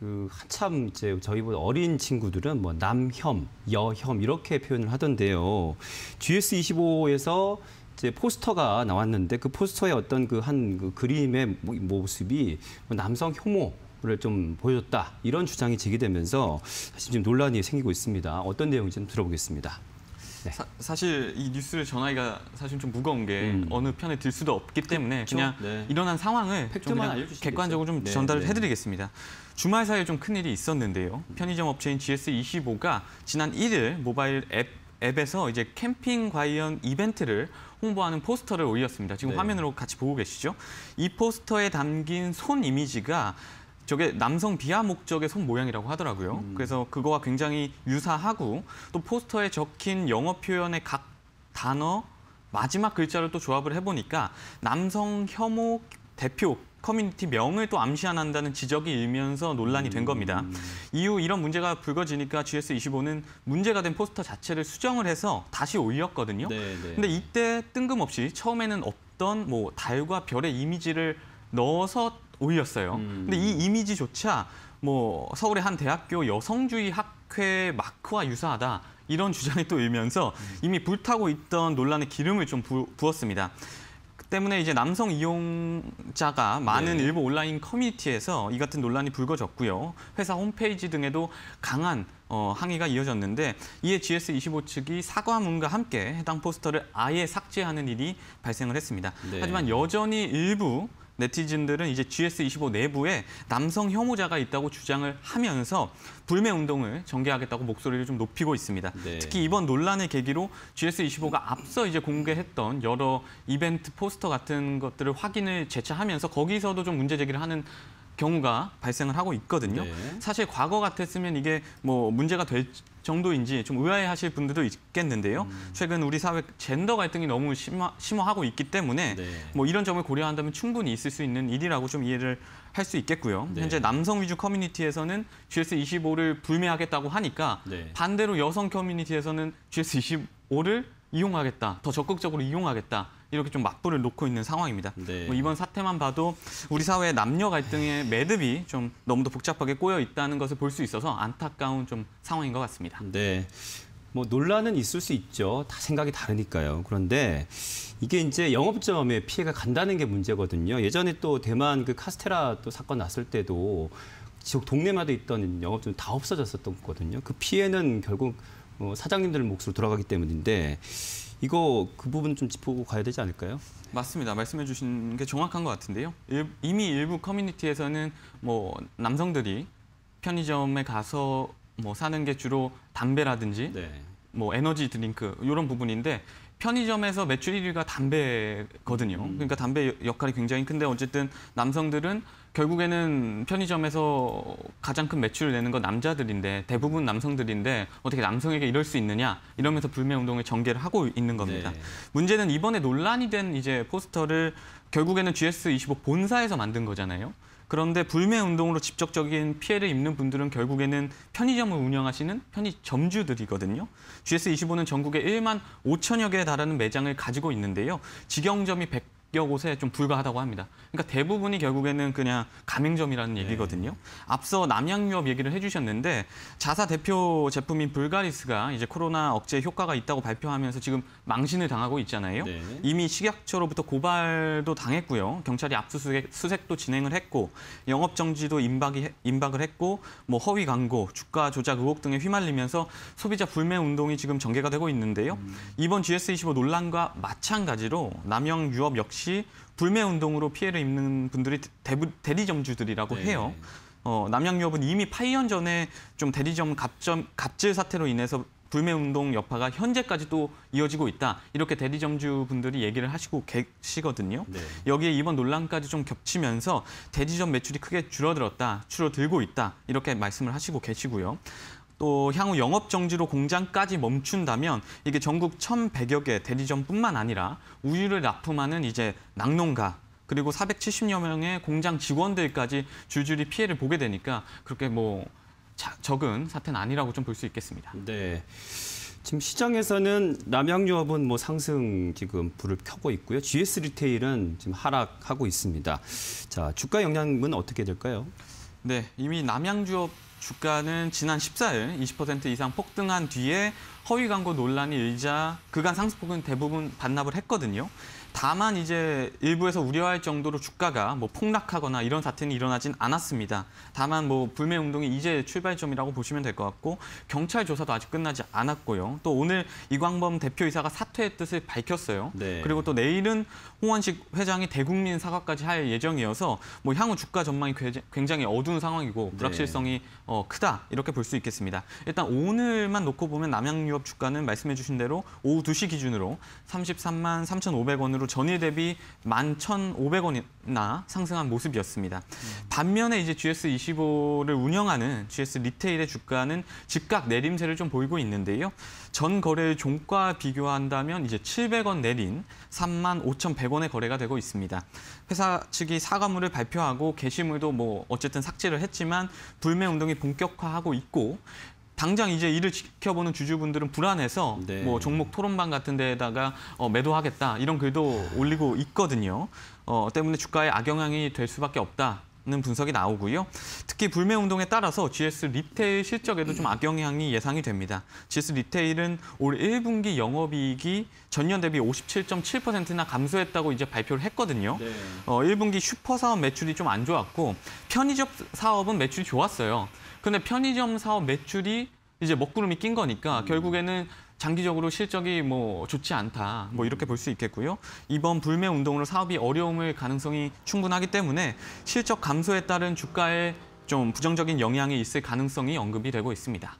그 한참 이제 저희보다 어린 친구들은 뭐 남혐, 여혐 이렇게 표현을 하던데요. GS25에서 이제 포스터가 나왔는데 그 포스터의 어떤 그 한그 그 그림의 모습이 뭐 남성 혐오 를좀 보여줬다 이런 주장이 제기되면서 사실 지금 논란이 생기고 있습니다. 어떤 내용인지 좀 들어보겠습니다. 네. 사, 실이 뉴스를 전하기가 사실 좀 무거운 게 음. 어느 편에 들 수도 없기 때문에 그쵸? 그냥 네. 일어난 상황을 좀 객관적으로 좀 네, 전달을 네. 해드리겠습니다. 주말 사이에 좀 큰일이 있었는데요. 음. 편의점 업체인 GS25가 지난 1일 모바일 앱 앱에서 이제 캠핑 관련 이벤트를 홍보하는 포스터를 올렸습니다. 지금 네. 화면으로 같이 보고 계시죠? 이 포스터에 담긴 손 이미지가 저게 남성 비하 목적의 손 모양이라고 하더라고요. 음. 그래서 그거와 굉장히 유사하고 또 포스터에 적힌 영어 표현의 각 단어 마지막 글자를 또 조합을 해보니까 남성 혐오 대표 커뮤니티 명을 또 암시한다는 지적이 일면서 논란이 된 겁니다. 음. 이후 이런 문제가 불거지니까 GS25는 문제가 된 포스터 자체를 수정을 해서 다시 올렸거든요. 네, 네. 근데 이때 뜬금없이 처음에는 없던 뭐 달과 별의 이미지를 넣어서 오이였어요. 음. 근데 이 이미지조차 뭐 서울의 한 대학교 여성주의 학회 마크와 유사하다 이런 주장이 또 일면서 음. 이미 불타고 있던 논란의 기름을 좀 부, 었습니다 그 때문에 이제 남성 이용자가 많은 네. 일부 온라인 커뮤니티에서 이 같은 논란이 불거졌고요. 회사 홈페이지 등에도 강한 어, 항의가 이어졌는데 이에 GS25 측이 사과문과 함께 해당 포스터를 아예 삭제하는 일이 발생을 했습니다. 네. 하지만 여전히 일부 네티즌들은 이제 GS25 내부에 남성 혐오자가 있다고 주장을 하면서 불매 운동을 전개하겠다고 목소리를 좀 높이고 있습니다. 네. 특히 이번 논란의 계기로 GS25가 앞서 이제 공개했던 여러 이벤트 포스터 같은 것들을 확인을 재차하면서 거기서도 좀 문제 제기를 하는 경우가 발생을 하고 있거든요. 네. 사실 과거 같았으면 이게 뭐 문제가 될 정도인지 좀 의아해하실 분들도 있겠는데요. 음. 최근 우리 사회 젠더 갈등이 너무 심화, 심화하고 있기 때문에 네. 뭐 이런 점을 고려한다면 충분히 있을 수 있는 일이라고 좀 이해를 할 수 있겠고요. 네. 현재 남성 위주 커뮤니티에서는 GS25를 불매하겠다고 하니까 네. 반대로 여성 커뮤니티에서는 GS25를 이용하겠다, 더 적극적으로 이용하겠다 이렇게 좀 맞불을 놓고 있는 상황입니다. 네. 뭐 이번 사태만 봐도 우리 사회의 남녀 갈등의 매듭이 좀 너무도 복잡하게 꼬여 있다는 것을 볼 수 있어서 안타까운 좀 상황인 것 같습니다. 네. 뭐 논란은 있을 수 있죠. 다 생각이 다르니까요. 그런데 이게 이제 영업점에 피해가 간다는 게 문제거든요. 예전에 또 대만 그 카스테라 또 사건 났을 때도 지역 동네마다 있던 영업점 다 없어졌었던 거거든요. 그 피해는 결국 뭐 사장님들 몫으로 돌아가기 때문인데 이거 그 부분 좀 짚고 가야 되지 않을까요? 맞습니다. 말씀해 주신 게 정확한 것 같은데요. 일, 이미 일부 커뮤니티에서는 뭐 남성들이 편의점에 가서 뭐 사는 게 주로 담배라든지 네. 뭐 에너지 드링크 이런 부분인데 편의점에서 매출 1위가 담배거든요. 음. 그러니까 담배 역할이 굉장히 큰데 어쨌든 남성들은 결국에는 편의점에서 가장 큰 매출을 내는 건 남자들인데 대부분 남성들인데 어떻게 남성에게 이럴 수 있느냐 이러면서 불매 운동을 전개를 하고 있는 겁니다. 네. 문제는 이번에 논란이 된 이제 포스터를 결국에는 GS25 본사에서 만든 거잖아요. 그런데 불매 운동으로 직접적인 피해를 입는 분들은 결국에는 편의점을 운영하시는 편의점주들이거든요. GS25는 전국에 1만 5천여 개에 달하는 매장을 가지고 있는데요. 직영점이 100여 곳에 좀 불과하다고 합니다. 그러니까 대부분이 결국에는 그냥 가맹점이라는 네. 얘기거든요. 앞서 남양유업 얘기를 해주셨는데 자사 대표 제품인 불가리스가 이제 코로나 억제 효과가 있다고 발표하면서 지금 망신을 당하고 있잖아요. 네. 이미 식약처로부터 고발도 당했고요. 경찰이 압수수색 수색도 진행을 했고 영업 정지도 임박이 임박을 했고 뭐 허위 광고, 주가 조작 의혹 등에 휘말리면서 소비자 불매 운동이 지금 전개가 되고 있는데요. 음. 이번 GS25 논란과 마찬가지로 남양유업 역시 역시 불매 운동으로 피해를 입는 분들이 대부, 대리점주들이라고 네. 해요. 어, 남양유업은 이미 8년 전에 좀 대리점 갑점, 갑질 사태로 인해서 불매운동 여파가 현재까지 또 이어지고 있다. 이렇게 대리점주분들이 얘기를 하시고 계시거든요. 네. 여기에 이번 논란까지 좀 겹치면서 대리점 매출이 크게 줄어들었다, 줄어들고 있다. 이렇게 말씀을 하시고 계시고요. 또 향후 영업 정지로 공장까지 멈춘다면 이게 전국 1,100여 개 대리점뿐만 아니라 우유를 납품하는 이제 낙농가 그리고 470여 명의 공장 직원들까지 줄줄이 피해를 보게 되니까 그렇게 뭐 적은 사태는 아니라고 좀 볼 수 있겠습니다. 네. 지금 시장에서는 남양유업은 뭐 상승 지금 불을 켜고 있고요. GS 리테일은 지금 하락하고 있습니다. 자, 주가 영향은 어떻게 될까요? 네, 이미 남양주업 주가는 지난 14일 20% 이상 폭등한 뒤에 허위 광고 논란이 일자 그간 상승폭은 대부분 반납을 했거든요. 다만 이제 일부에서 우려할 정도로 주가가 뭐 폭락하거나 이런 사태는 일어나진 않았습니다. 다만 뭐 불매 운동이 이제 출발점이라고 보시면 될 것 같고 경찰 조사도 아직 끝나지 않았고요. 또 오늘 이광범 대표이사가 사퇴의 뜻을 밝혔어요. 네. 그리고 또 내일은 홍원식 회장이 대국민 사과까지 할 예정이어서 뭐 향후 주가 전망이 굉장히 어두운 상황이고 네. 불확실성이 네. 어, 크다 이렇게 볼 수 있겠습니다. 일단 오늘만 놓고 보면 남양유업 주가는 말씀해주신 대로 오후 2시 기준으로 33만 3,500원으로 전일 대비 11,500원이나 상승한 모습이었습니다. 음. 반면에 이제 GS25를 운영하는 GS 리테일의 주가는 즉각 내림세를 좀 보이고 있는데요. 전 거래일 종가 비교한다면 이제 700원 내린 35,100원의 거래가 되고 있습니다. 회사 측이 사과문을 발표하고 게시물도 뭐 어쨌든 삭제를 했지만 불매 운동이 본격화하고 있고 당장 이제 이를 지켜보는 주주분들은 불안해서 네. 뭐 종목 토론방 같은 데에다가 어, 매도하겠다 이런 글도 올리고 있거든요. 어, 때문에 주가에 악영향이 될 수밖에 없다. 있는 분석이 나오고요. 특히 불매 운동에 따라서 GS 리테일 실적에도 좀 악영향이 예상이 됩니다. GS 리테일은 올 1분기 영업이익이 전년 대비 57.7%나 감소했다고 이제 발표를 했거든요. 네. 어, 1분기 슈퍼 사업 매출이 좀 안 좋았고 편의점 사업은 매출이 좋았어요. 근데 편의점 사업 매출이 이제 먹구름이 낀 거니까 음. 결국에는 장기적으로 실적이 뭐 좋지 않다 뭐 이렇게 볼 수 있겠고요. 이번 불매 운동으로 사업이 어려움을 가능성이 충분하기 때문에 실적 감소에 따른 주가에 좀 부정적인 영향이 있을 가능성이 언급이 되고 있습니다.